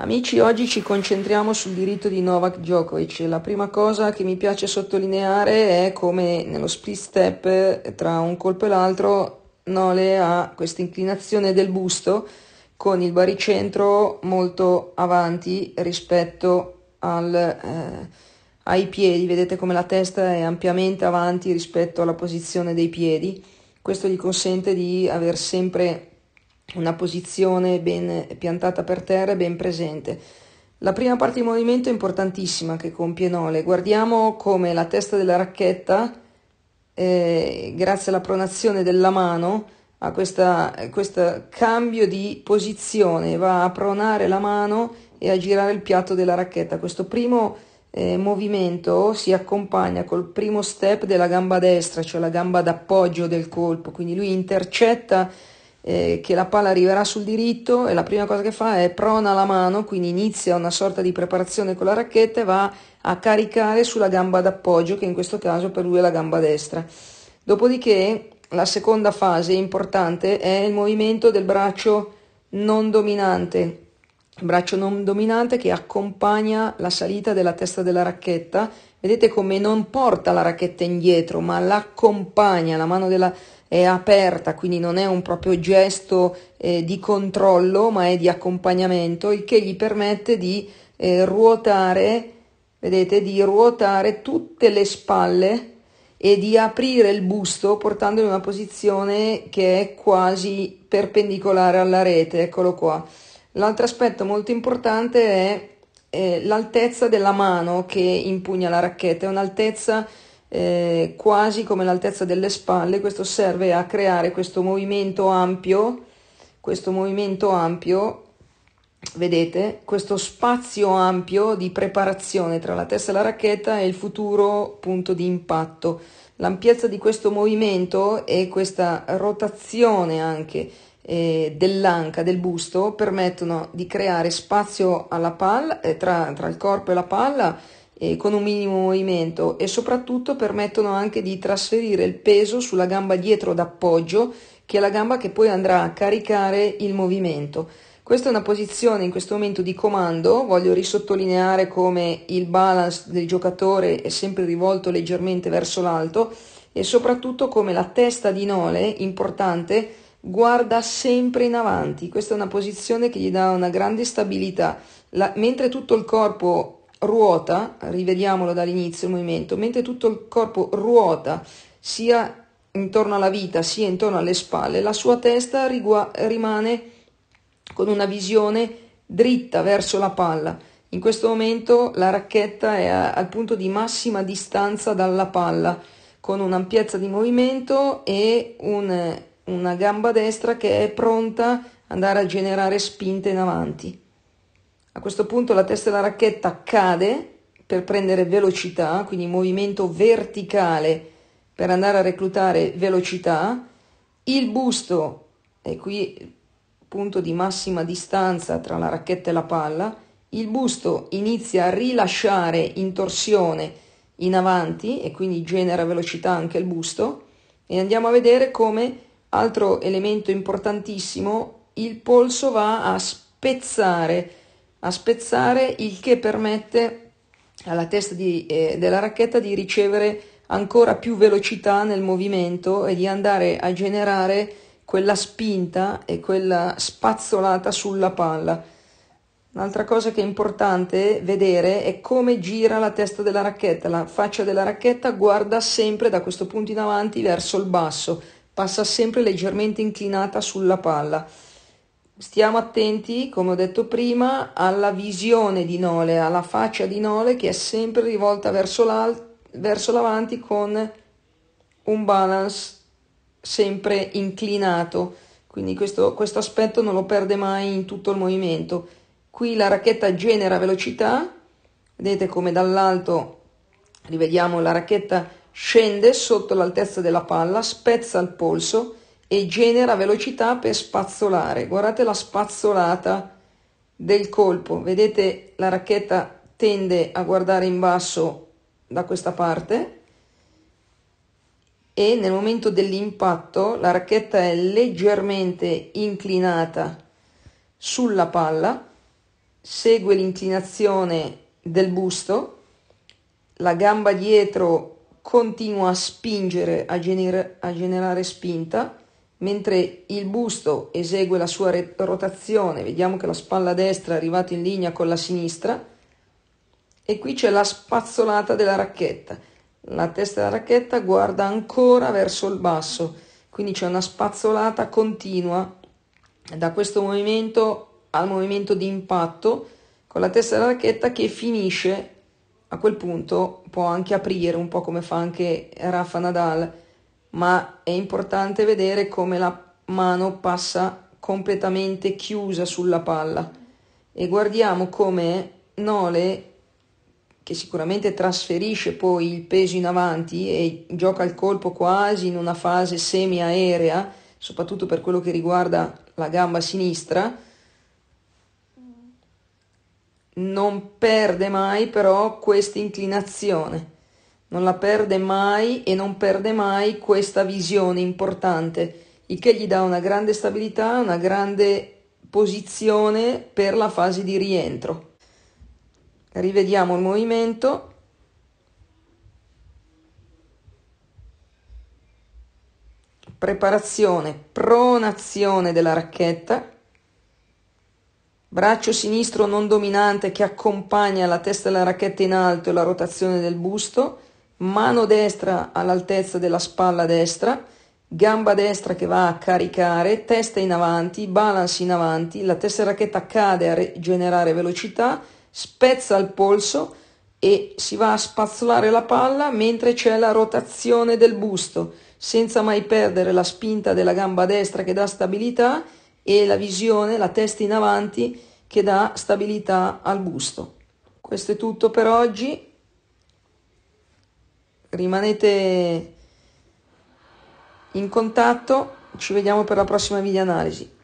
Amici, oggi ci concentriamo sul diritto di Novak Djokovic. La prima cosa che mi piace sottolineare è come nello split step tra un colpo e l'altro Nole ha questa inclinazione del busto con il baricentro molto avanti rispetto al, eh, ai piedi. Vedete come la testa è ampiamente avanti rispetto alla posizione dei piedi. Questo gli consente di avere sempre una posizione ben piantata per terra e ben presente. La prima parte di movimento è importantissima che compie Nole. Guardiamo come la testa della racchetta, eh, grazie alla pronazione della mano, ha questo cambio di posizione, va a pronare la mano e a girare il piatto della racchetta. Questo primo eh, movimento si accompagna col primo step della gamba destra, cioè la gamba d'appoggio del colpo, quindi lui intercetta eh, che la palla arriverà sul diritto e la prima cosa che fa è prona la mano, quindi inizia una sorta di preparazione con la racchetta e va a caricare sulla gamba d'appoggio, che in questo caso per lui è la gamba destra. Dopodiché la seconda fase importante è il movimento del braccio non dominante, braccio non dominante che accompagna la salita della testa della racchetta. Vedete come non porta la racchetta indietro, ma l'accompagna, la mano della, è aperta, quindi non è un proprio gesto eh, di controllo, ma è di accompagnamento, il che gli permette di eh, ruotare, vedete, di ruotare tutte le spalle e di aprire il busto portandolo in una posizione che è quasi perpendicolare alla rete, eccolo qua. L'altro aspetto molto importante è eh, l'altezza della mano che impugna la racchetta, è un'altezza eh, quasi come l'altezza delle spalle, questo serve a creare questo movimento ampio, questo movimento ampio, vedete, questo spazio ampio di preparazione tra la testa e la racchetta e il futuro punto di impatto. L'ampiezza di questo movimento e questa rotazione anche eh, dell'anca, del busto, permettono di creare spazio alla palla, eh, tra, tra, il corpo e la palla eh, con un minimo movimento e soprattutto permettono anche di trasferire il peso sulla gamba dietro d'appoggio, che è la gamba che poi andrà a caricare il movimento. Questa è una posizione in questo momento di comando, voglio risottolineare come il balance del giocatore è sempre rivolto leggermente verso l'alto e soprattutto come la testa di Nole, importante, guarda sempre in avanti, questa è una posizione che gli dà una grande stabilità, La, mentre tutto il corpo ruota, rivediamolo dall'inizio il movimento, mentre tutto il corpo ruota sia intorno alla vita sia intorno alle spalle, la sua testa rigu- rimane con una visione dritta verso la palla. In questo momento la racchetta è a, al punto di massima distanza dalla palla, con un'ampiezza di movimento e un una gamba destra che è pronta ad andare a generare spinta in avanti. A questo punto la testa della racchetta cade per prendere velocità, quindi movimento verticale per andare a reclutare velocità, il busto è qui punto di massima distanza tra la racchetta e la palla, il busto inizia a rilasciare in torsione in avanti e quindi genera velocità anche il busto e andiamo a vedere come Altro elemento importantissimo, il polso va a spezzare, a spezzare il che permette alla testa di, eh, della racchetta di ricevere ancora più velocità nel movimento e di andare a generare quella spinta e quella spazzolata sulla palla. Un'altra cosa che è importante vedere è come gira la testa della racchetta, la faccia della racchetta guarda sempre da questo punto in avanti verso il basso passa sempre leggermente inclinata sulla palla. Stiamo attenti, come ho detto prima, alla visione di Nole, alla faccia di Nole che è sempre rivolta verso, verso l'avanti con un balance sempre inclinato. Quindi questo, questo aspetto non lo perde mai in tutto il movimento. Qui la racchetta genera velocità, vedete come dall'alto rivediamo la racchetta Scende sotto l'altezza della palla, spezza il polso e genera velocità per spazzolare. Guardate la spazzolata del colpo. Vedete la racchetta tende a guardare in basso da questa parte e nel momento dell'impatto la racchetta è leggermente inclinata sulla palla, segue l'inclinazione del busto, la gamba dietro continua a spingere a, gener- a generare spinta mentre il busto esegue la sua re- rotazione, vediamo che la spalla destra è arrivata in linea con la sinistra e qui c'è la spazzolata della racchetta. La testa della racchetta guarda ancora verso il basso, quindi c'è una spazzolata continua da questo movimento al movimento di impatto con la testa della racchetta che finisce a quel punto può anche aprire, un po' come fa anche Rafa Nadal, ma è importante vedere come la mano passa completamente chiusa sulla palla e guardiamo come Nole, che sicuramente trasferisce poi il peso in avanti e gioca il colpo quasi in una fase semi-aerea, soprattutto per quello che riguarda la gamba sinistra, non perde mai però questa inclinazione, non la perde mai e non perde mai questa visione importante, il che gli dà una grande stabilità, una grande posizione per la fase di rientro. Rivediamo il movimento. Preparazione, pronazione della racchetta. Braccio sinistro non dominante che accompagna la testa della racchetta in alto e la rotazione del busto, mano destra all'altezza della spalla destra, gamba destra che va a caricare, testa in avanti, balance in avanti, la testa della racchetta cade a generare velocità, spezza il polso e si va a spazzolare la palla mentre c'è la rotazione del busto, senza mai perdere la spinta della gamba destra che dà stabilità e la visione, la testa in avanti che dà stabilità al busto. Questo è tutto per oggi. Rimanete in contatto, ci vediamo per la prossima video analisi.